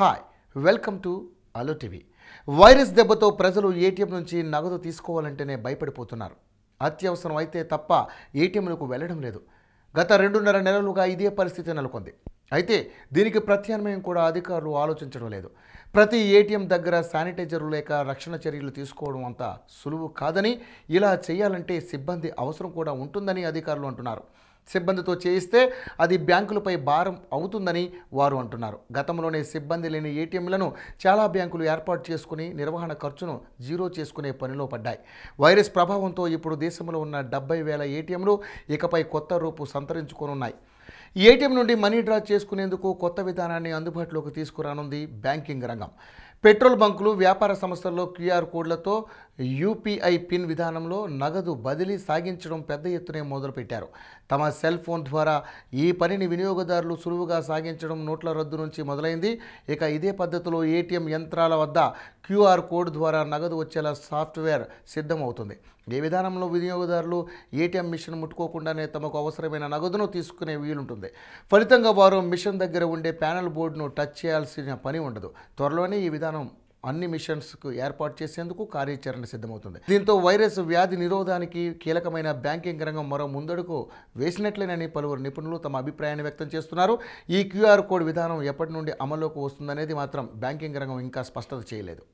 hi welcome to అలో TV virus దెబ్బతో ప్రజలు ఏటీఎం నుంచి నగదు తీసుకోవాలంటేనే భయపడిపోతున్నారు అత్యవసరం అయితే తప్ప ఏటీఎంలకు వెళ్ళడం లేదు గత రెండున్నర నెలలుగా ఇదే పరిస్థితి నెలకొంది అయితే దీనికి ప్రత్యామ్నాయం కూడా అధికారులు ఆలోచించడం లేదు ప్రతి ఏటీఎం దగ్గర శానిటైజర్ లేక రక్షణ చర్యలు తీసుకోవడం అంత సులువు కాదని ఇలా చేయాలంటే సిబ్బంది అవసరం కూడా ఉంటుందని అధికారులు అంటున్నారు సిబ్బందితో చేయిస్తే అది బ్యాంకులపై భారం అవుతుందని వారు అంటున్నారు గతంలోనే సిబ్బంది లేని ఏటీఎంలను చాలా బ్యాంకులు ఏర్పాటు చేసుకుని నిర్వహణ ఖర్చును జీరో చేసుకునే పనిలో పడ్డాయి వైరస్ ప్రభావంతో ఇప్పుడు దేశంలో ఉన్న డెబ్బై వేల ఏటీఎంలు ఇకపై కొత్త రూపు సంతరించుకోనున్నాయి ఏటీఎం నుండి మనీ డ్రా చేసుకునేందుకు కొత్త విధానాన్ని అందుబాటులోకి తీసుకురానుంది బ్యాంకింగ్ రంగం పెట్రోల్ బంకులు వ్యాపార సంస్థల్లో క్యూఆర్ కోడ్లతో యూపీఐ పిన్ విధానంలో నగదు బదిలీ సాగించడం పెద్ద ఎత్తునే మొదలుపెట్టారు తమ సెల్ ఫోన్ ద్వారా ఈ పనిని వినియోగదారులు సులువుగా సాగించడం నోట్ల రద్దు నుంచి మొదలైంది ఇక ఇదే పద్ధతిలో ఏటీఎం యంత్రాల వద్ద క్యూఆర్ కోడ్ ద్వారా నగదు వచ్చేలా సాఫ్ట్వేర్ సిద్ధమవుతుంది ఈ విధానంలో వినియోగదారులు ఏటీఎం మిషన్ ముట్టుకోకుండానే తమకు అవసరమైన నగదును తీసుకునే వీలుంటుంది ఫలితంగా వారు మిషన్ దగ్గర ఉండే ప్యానల్ బోర్డును టచ్ చేయాల్సిన పని ఉండదు త్వరలోనే ఈ విధానం అన్ని మిషన్స్కు ఏర్పాటు చేసేందుకు కార్యాచరణ సిద్ధమవుతుంది దీంతో వైరస్ వ్యాధి నిరోధానికి కీలకమైన బ్యాంకింగ్ రంగం మరో ముందడుగు వేసినట్లేనని పలువురు నిపుణులు తమ అభిప్రాయాన్ని వ్యక్తం చేస్తున్నారు ఈ క్యూఆర్ కోడ్ విధానం ఎప్పటి నుండి అమల్లోకి వస్తుందనేది మాత్రం బ్యాంకింగ్ రంగం ఇంకా స్పష్టత చేయలేదు